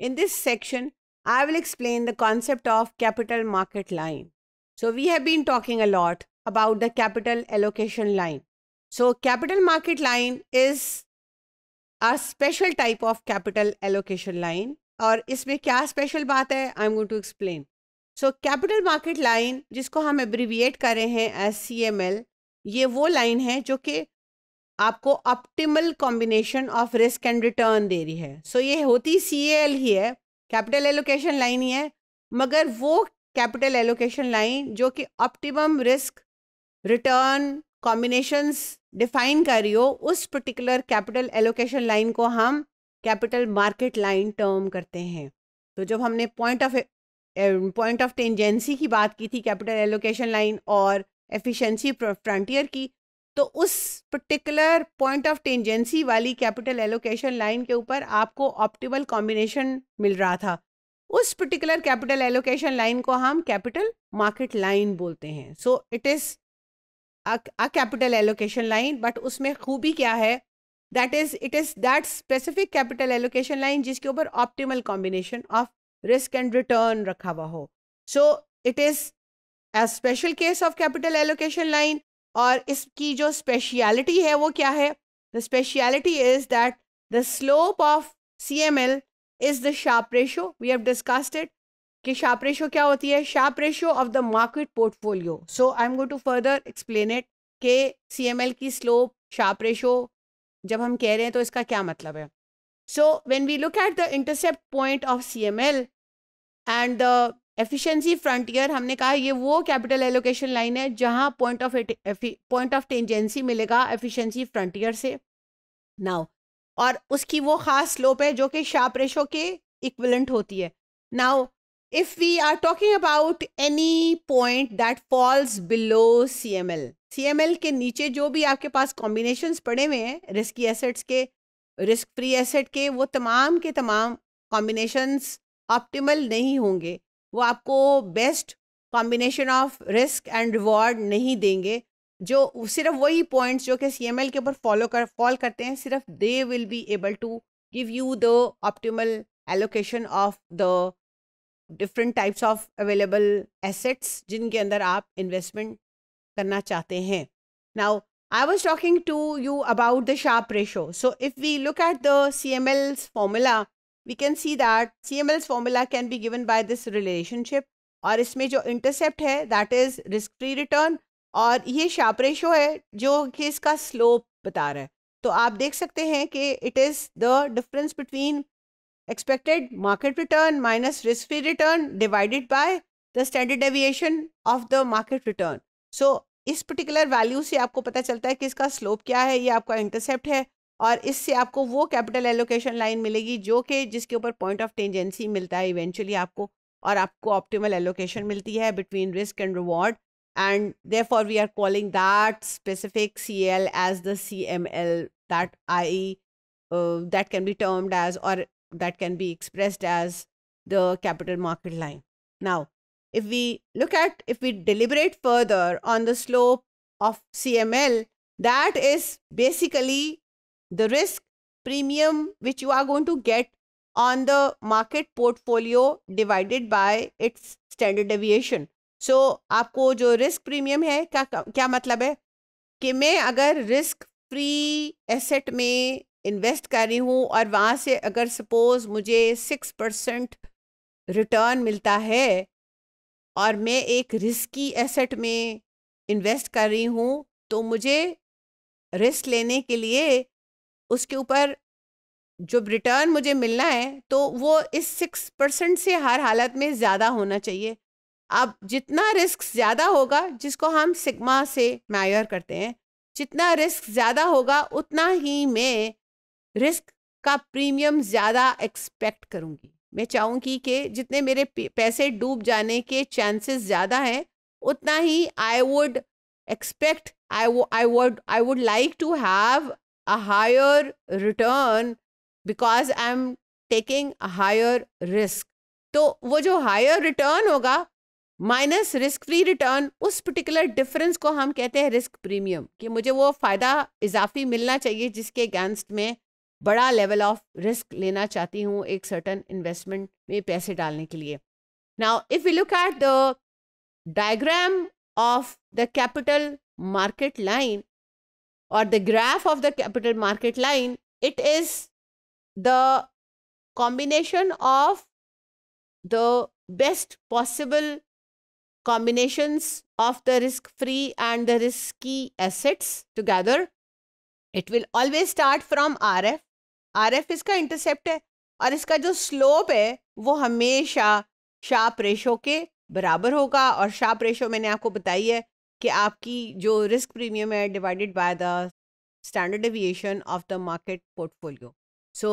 In this section, I will explain the concept of capital market line. So we have been talking a lot about the capital allocation line. So capital market line is a special type of capital allocation line और इसमें क्या special बात है I am going to explain so capital market line जिसको हम abbreviate कर रहे हैं एस सी एम एल ये वो लाइन है जो कि आपको optimal combination of risk and return दे रही है सो so, ये होती सी एल ही है कैपिटल एलोकेशन लाइन ही है मगर वो कैपिटल एलोकेशन लाइन जो कि optimum risk return combinations define कर रही हो उस पर्टिकुलर कैपिटल एलोकेशन लाइन को हम कैपिटल मार्केट लाइन टर्म करते हैं तो जब हमने point of point of tangency की बात की थी कैपिटल एलोकेशन लाइन और एफिशिएंसी फ्रंटियर की तो उस पर्टिकुलर पॉइंट ऑफ टेंजेंसी वाली कैपिटल एलोकेशन लाइन के ऊपर आपको ऑप्टिमल कॉम्बिनेशन मिल रहा था उस पर्टिकुलर कैपिटल एलोकेशन लाइन को हम कैपिटल मार्केट लाइन बोलते हैं so it is a capital allocation line but उसमें खूबी क्या है that is it is that specific capital allocation line जिसके ऊपर optimal combination of risk and return रखा हुआ हो so it is a special case of capital allocation line और इसकी जो स्पेशलिटी है वो क्या है the speciality is that the slope of C M L is the Sharpe ratio we have disgusted कि शार्प रेशो क्या होती है Sharpe ratio of the market portfolio so I am going to further explain it के C M L की slope Sharpe ratio जब हम कह रहे हैं तो इसका क्या मतलब है so when we look at the intercept point of C M L and the efficiency frontier हमने कहा ये वो कैपिटल एलोकेशन लाइन है जहां point of point of tangency मिलेगा एफिशिएंसी फ्रंटियर से नाउ और उसकी वो खास स्लोप है जो कि शार्प रेशो के इक्विलेंट होती है now if we are talking about any point that falls below C M L C M L के नीचे जो भी आपके पास कॉम्बिनेशन पड़े हुए हैं रिस्की एसेट्स के रिस्क फ्री एसेट के वो तमाम के तमाम कॉम्बिनेशंस ऑप्टिमल नहीं होंगे वो आपको best combination of risk and reward नहीं देंगे जो सिर्फ वही पॉइंट्स जो कि सी के ऊपर फॉलो कर फॉल करते हैं सिर्फ they will be able to give you the optimal allocation of the different types of available assets जिनके अंदर आप इन्वेस्टमेंट करना चाहते हैं now I talking to you about the Sharpe ratio so if we look at the C M L's formula we can see that C M CML's formula can be given by this relationship और इसमें जो intercept है that is risk free return और ये Sharpe ratio है जो कि इसका स्लोप बता रहा है तो आप देख सकते हैं कि it is the difference between expected market return minus risk free return divided by the standard deviation of the market return so इस पर्टिकुलर वैल्यू से आपको पता चलता है कि इसका स्लोप क्या है ये आपका इंटरसेप्ट है और इससे आपको वो कैपिटल एलोकेशन लाइन मिलेगी जो कि जिसके ऊपर पॉइंट ऑफ टेंजेंसी मिलता है इवेंचुअली आपको और आपको ऑप्टिमल एलोकेशन मिलती है between risk and reward and therefore we are calling that specific C L as the C M L that I that can be termed as और that can be expressed as the capital market line now if we look at if we deliberate further on the slope of C M L that is basically the risk premium which you are going to get on the market portfolio divided by its standard deviation. So so, आपको जो risk premium है क्या क्या मतलब है कि मैं अगर रिस्क फ्री एसेट में इन्वेस्ट कर रही हूँ और वहाँ से अगर सपोज़ मुझे सिक्स परसेंट रिटर्न मिलता है और मैं एक रिस्की एसेट में इन्वेस्ट कर रही हूँ तो मुझे रिस्क लेने के लिए उसके ऊपर जो रिटर्न मुझे मिलना है तो वो इस सिक्स परसेंट से हर हालत में ज़्यादा होना चाहिए अब जितना रिस्क ज़्यादा होगा जिसको हम सिग्मा से मैर करते हैं जितना रिस्क ज़्यादा होगा उतना ही मैं रिस्क का प्रीमियम ज़्यादा एक्सपेक्ट करूँगी मैं चाहूँगी कि जितने मेरे पैसे डूब जाने के चांसेस ज़्यादा हैं उतना ही I would expect I I would I would like to have a higher return because I'm taking a higher risk. तो वो जो higher return होगा माइनस रिस्क फ्री रिटर्न उस पर्टिकुलर डिफरेंस को हम कहते हैं रिस्क प्रीमियम कि मुझे वो फ़ायदा इजाफी मिलना चाहिए जिसके अगेंस्ट में बड़ा लेवल ऑफ रिस्क लेना चाहती हूँ एक सर्टन इन्वेस्टमेंट में पैसे डालने के लिए now if you look at the diagram of the capital market line or the graph of the capital market line, it is the combination of the best possible combinations of the risk-free and the risky assets together. It will always start from RF. RF is ka intercept hai aur iska jo slope hai wo hamesha sharp ratio ke barabar hoga aur sharp ratio maine aapko batayi hai कि आपकी जो risk premium है divided by the standard deviation of the market portfolio so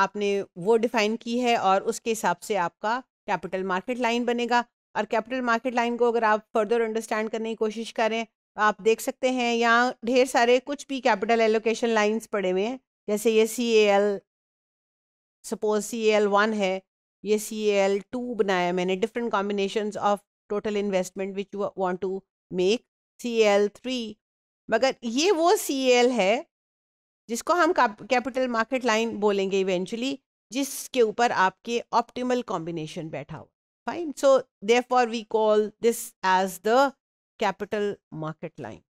आपने वो define की है और उसके हिसाब से आपका कैपिटल मार्केट लाइन बनेगा और कैपिटल मार्केट लाइन को अगर आप फर्दर अंडरस्टैंड करने की कोशिश करें तो आप देख सकते हैं यहाँ ढेर सारे कुछ भी कैपिटल एलोकेशन लाइंस पड़े हुए हैं जैसे ये C L suppose C L one है ये सी एल टू बनाया मैंने different combination of total investment which want to make C L three मगर ये वो सी एल है जिसको हम कैपिटल मार्केट लाइन बोलेंगे इवेंचुअली जिसके ऊपर आपके ऑप्टिमल कॉम्बिनेशन बैठा हो fine so therefore we call this as the capital market line